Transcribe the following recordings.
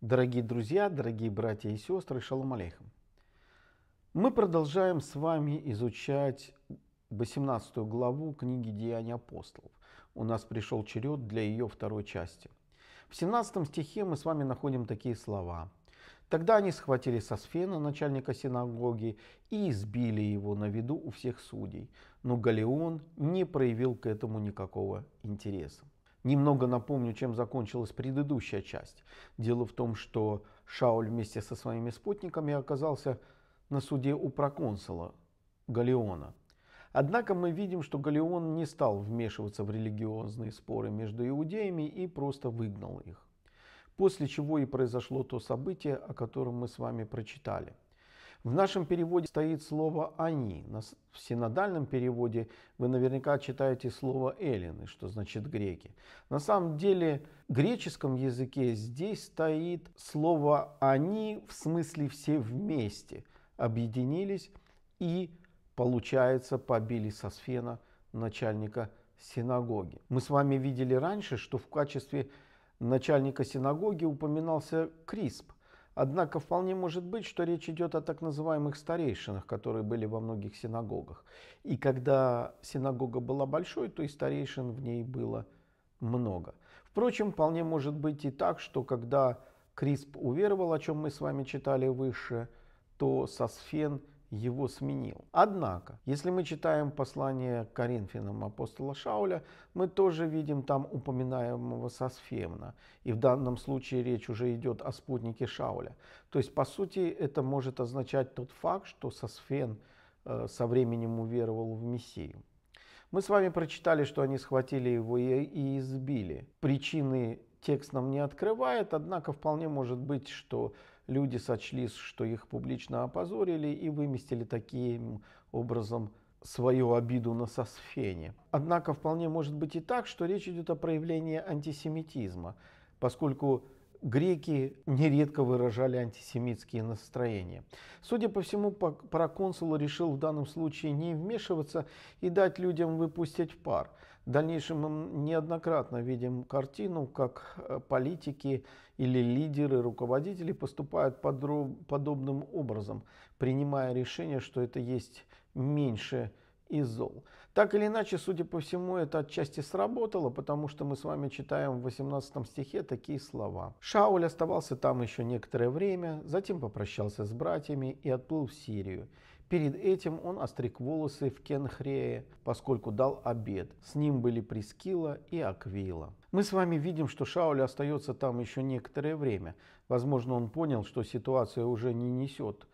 Дорогие друзья, дорогие братья и сестры, шалом алейхам. Мы продолжаем с вами изучать 18 главу книги Деяний апостолов». У нас пришел черед для ее второй части. В 17 стихе мы с вами находим такие слова. «Тогда они схватили Сосфена, начальника синагоги, и избили его на виду у всех судей, но Галеон не проявил к этому никакого интереса». Немного напомню, чем закончилась предыдущая часть. Дело в том, что Шауль вместе со своими спутниками оказался на суде у проконсула Галеона. Однако мы видим, что Галеон не стал вмешиваться в религиозные споры между иудеями и просто выгнал их. После чего и произошло то событие, о котором мы с вами прочитали – в нашем переводе стоит слово «они». В синодальном переводе вы наверняка читаете слово «эллины», что значит «греки». На самом деле в греческом языке здесь стоит слово «они» в смысле «все вместе» объединились и, получается, побили Сосфена, начальника синагоги. Мы с вами видели раньше, что в качестве начальника синагоги упоминался Крисп – Однако вполне может быть, что речь идет о так называемых старейшинах, которые были во многих синагогах. И когда синагога была большой, то и старейшин в ней было много. Впрочем, вполне может быть и так, что когда Крисп уверовал, о чем мы с вами читали выше, то Сосфен его сменил. Однако, если мы читаем послание к Коринфянам апостола Шауля, мы тоже видим там упоминаемого Сосфемна. И в данном случае речь уже идет о спутнике Шауля. То есть, по сути, это может означать тот факт, что Сосфен э, со временем уверовал в Мессию. Мы с вами прочитали, что они схватили его и избили. Причины текст нам не открывает, однако вполне может быть, что люди сочли, что их публично опозорили и выместили таким образом свою обиду на Сосфене. Однако вполне может быть и так, что речь идет о проявлении антисемитизма, поскольку греки нередко выражали антисемитские настроения. Судя по всему, проконсул решил в данном случае не вмешиваться и дать людям выпустить пар. В дальнейшем мы неоднократно видим картину, как э, политики или лидеры, руководители поступают подроб, подобным образом, принимая решение, что это есть меньше и зол. Так или иначе, судя по всему, это отчасти сработало, потому что мы с вами читаем в 18 стихе такие слова. «Шауль оставался там еще некоторое время, затем попрощался с братьями и отплыл в Сирию. Перед этим он остриг волосы в Кенхрее, поскольку дал обед. С ним были Прескила и Аквила. Мы с вами видим, что Шауль остается там еще некоторое время. Возможно, он понял, что ситуация уже не несет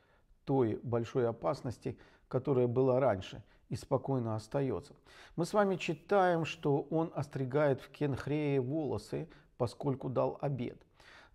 той большой опасности, которая была раньше, и спокойно остается. Мы с вами читаем, что он остригает в Кенхрее волосы, поскольку дал обед.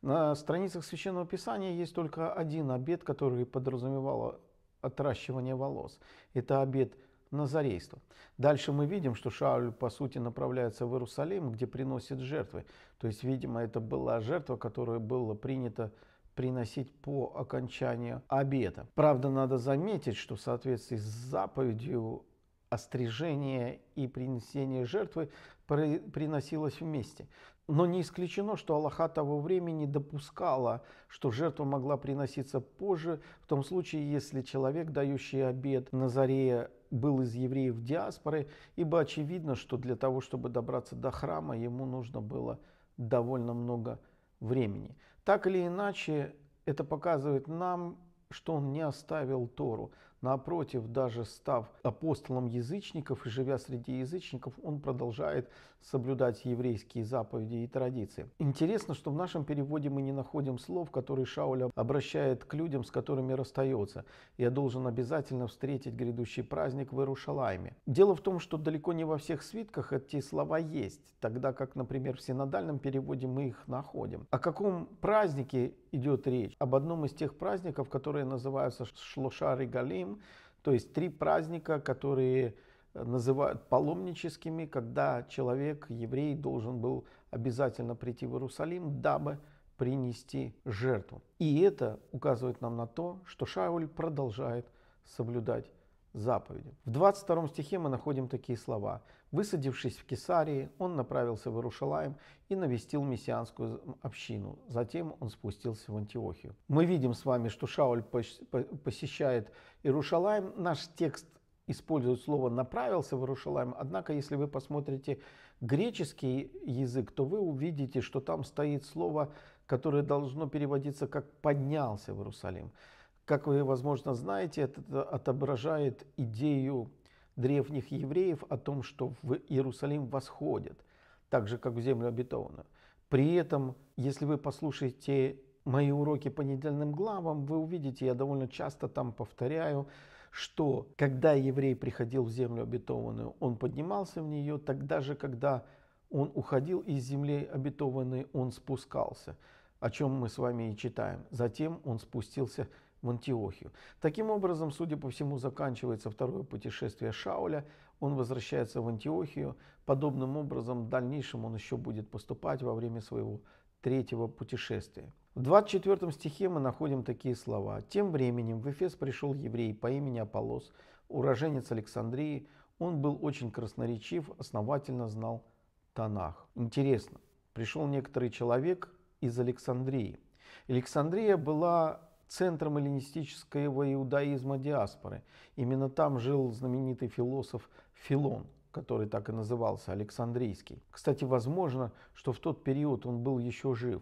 На страницах Священного Писания есть только один обед, который подразумевал отращивания волос. Это обед назарейства. Дальше мы видим, что Шауль, по сути, направляется в Иерусалим, где приносит жертвы. То есть, видимо, это была жертва, которая была принята приносить по окончанию обета. Правда, надо заметить, что в соответствии с заповедью острижение и принесение жертвы приносилось вместе. Но не исключено, что Аллаха того времени допускала, что жертва могла приноситься позже, в том случае, если человек, дающий обед Назарея, был из евреев диаспоры, ибо очевидно, что для того, чтобы добраться до храма, ему нужно было довольно много времени. Так или иначе, это показывает нам, что он не оставил Тору. Напротив, даже став апостолом язычников и живя среди язычников, он продолжает соблюдать еврейские заповеди и традиции. Интересно, что в нашем переводе мы не находим слов, которые Шауль обращает к людям, с которыми расстается. «Я должен обязательно встретить грядущий праздник в Иерушалайме». Дело в том, что далеко не во всех свитках эти слова есть, тогда как, например, в синодальном переводе мы их находим. О каком празднике идет речь? Об одном из тех праздников, которые называются Шлошар и Галим, Пасхальным, то есть три праздника, которые э, называют паломническими, когда человек, еврей, должен был обязательно прийти в Иерусалим, дабы принести жертву. И это указывает нам на то, что Шауль продолжает соблюдать заповедям. В 22 стихе мы находим такие слова. «Высадившись в Кесарии, он направился в Иерушалаем и навестил мессианскую общину. Затем он спустился в Антиохию». Мы видим с вами, что Шауль посещает Иерушалаем. Наш текст использует слово «направился в Иерушалаем», однако если вы посмотрите греческий язык, то вы увидите, что там стоит слово, которое должно переводиться как «поднялся в Иерусалим». Как вы, возможно, знаете, это э, отображает идею древних евреев о том, что в Иерусалим восходит, так же, как в землю обетованную. При этом, если вы послушаете мои уроки по недельным главам, вы увидите, я довольно часто там повторяю, что когда еврей приходил в землю обетованную, он поднимался в нее, тогда же, когда он уходил из земли обетованной, он спускался, о чем мы с вами и читаем. Затем он спустился в Антиохию. Таким образом, судя по всему, заканчивается второе путешествие Шауля. Он возвращается в Антиохию. Подобным образом в дальнейшем он еще будет поступать во время своего третьего путешествия. В 24 стихе мы находим такие слова. «Тем временем в Эфес пришел еврей по имени Аполос, уроженец Александрии. Он был очень красноречив, основательно знал Танах». Интересно, пришел некоторый человек из Александрии. Александрия была центром эллинистического иудаизма диаспоры. Именно там жил знаменитый философ Филон который так и назывался, Александрийский. Кстати, возможно, что в тот период он был еще жив.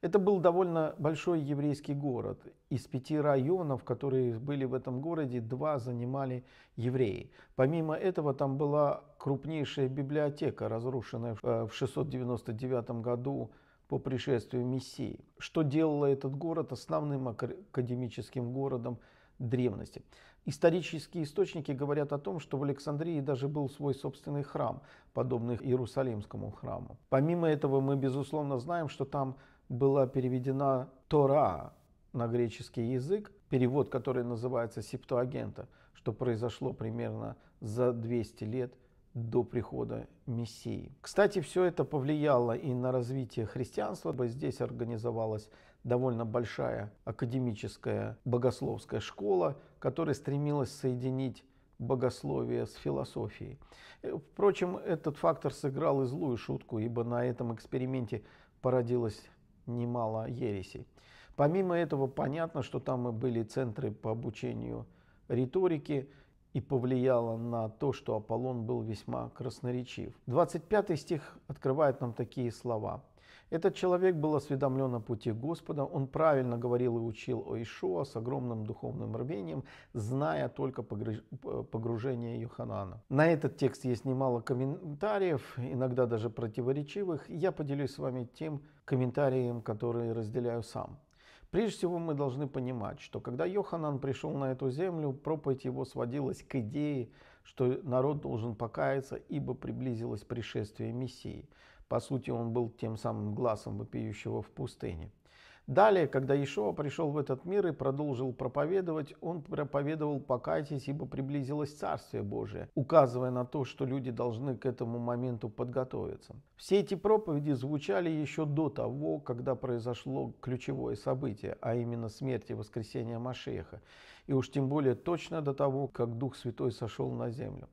Это был довольно большой еврейский город. Из пяти районов, которые были в этом городе, два занимали евреи. Помимо этого, там была крупнейшая библиотека, разрушенная э, в 699 году по пришествию Мессии, что делало этот город основным академическим городом древности. Исторические источники говорят о том, что в Александрии даже был свой собственный храм, подобный Иерусалимскому храму. Помимо этого мы, безусловно, знаем, что там была переведена Тора на греческий язык, перевод, который называется Септуагента, что произошло примерно за 200 лет до прихода Мессии. Кстати, все это повлияло и на развитие христианства. Здесь организовалась довольно большая академическая богословская школа, которая стремилась соединить богословие с философией. Э, впрочем, этот фактор сыграл и злую шутку, ибо на этом эксперименте породилось немало ересей. Помимо этого, понятно, что там и были центры по обучению риторики, и повлияло на то, что Аполлон был весьма красноречив. 25 стих открывает нам такие слова. Этот человек был осведомлен о пути Господа, он правильно говорил и учил о Ишуа с огромным духовным рвением, зная только погружение Йоханана. На этот текст есть немало комментариев, иногда даже противоречивых. Я поделюсь с вами тем комментарием, который разделяю сам. Прежде всего мы должны понимать, что когда Йоханан пришел на эту землю, проповедь его сводилась к идее, что народ должен покаяться, ибо приблизилось пришествие Мессии. По сути, он был тем самым глазом вопиющего в пустыне. Далее, когда Ишуа пришел в этот мир и продолжил проповедовать, он проповедовал «покайтесь, ибо приблизилось Царствие Божие», указывая на то, что люди должны к этому моменту подготовиться. Все эти проповеди звучали еще до того, когда произошло ключевое событие, а именно смерть и воскресение Машеха, и уж тем более точно до того, как Дух Святой сошел на землю.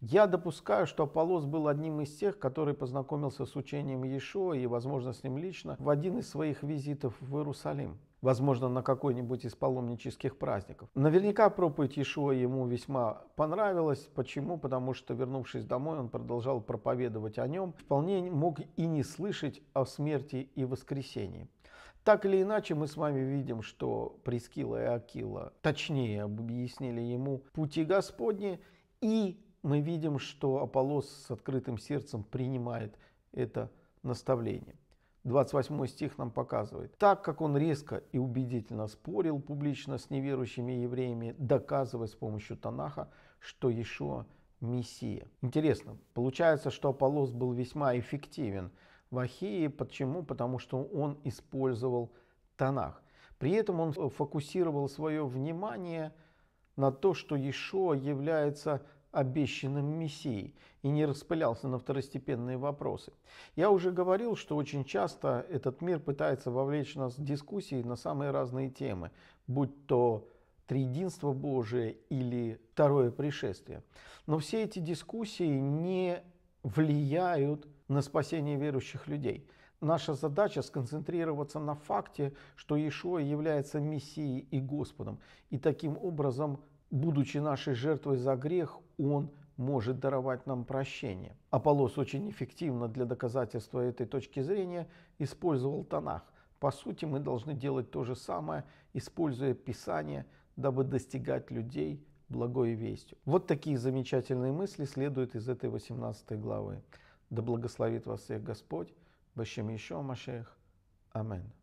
Я допускаю, что Аполлос был одним из тех, который познакомился с учением Иешуа и, возможно, с ним лично в один из своих визитов в Иерусалим возможно, на какой-нибудь из паломнических праздников. Наверняка проповедь Иешуа ему весьма понравилась. Почему? Потому что, вернувшись домой, он продолжал проповедовать о нем, вполне мог и не слышать о смерти и воскресении. Так или иначе, мы с вами видим, что Прескила и Акила точнее объяснили ему пути Господни и мы видим, что Аполлос с открытым сердцем принимает это наставление. 28 стих нам показывает. «Так как он резко и убедительно спорил публично с неверующими евреями, доказывая с помощью Танаха, что Иешуа – Мессия». Интересно, получается, что Аполлос был весьма эффективен в Ахее. Почему? Потому что он использовал Танах. При этом он фокусировал свое внимание на то, что Иешуа является обещанным Мессией и не распылялся на второстепенные вопросы. Я уже говорил, что очень часто этот мир пытается вовлечь нас в дискуссии на самые разные темы, будь то триединство Божие или второе пришествие. Но все эти дискуссии не влияют на спасение верующих людей. Наша задача сконцентрироваться на факте, что Иешуа является Мессией и Господом, и таким образом будучи нашей жертвой за грех, Он может даровать нам прощение. Аполлос очень эффективно для доказательства этой точки зрения использовал Танах. По сути, мы должны делать то же самое, используя Писание, дабы достигать людей благой вестью. Вот такие замечательные мысли следуют из этой 18 главы. Да благословит вас всех Господь, Башем еще, Машех. Аминь.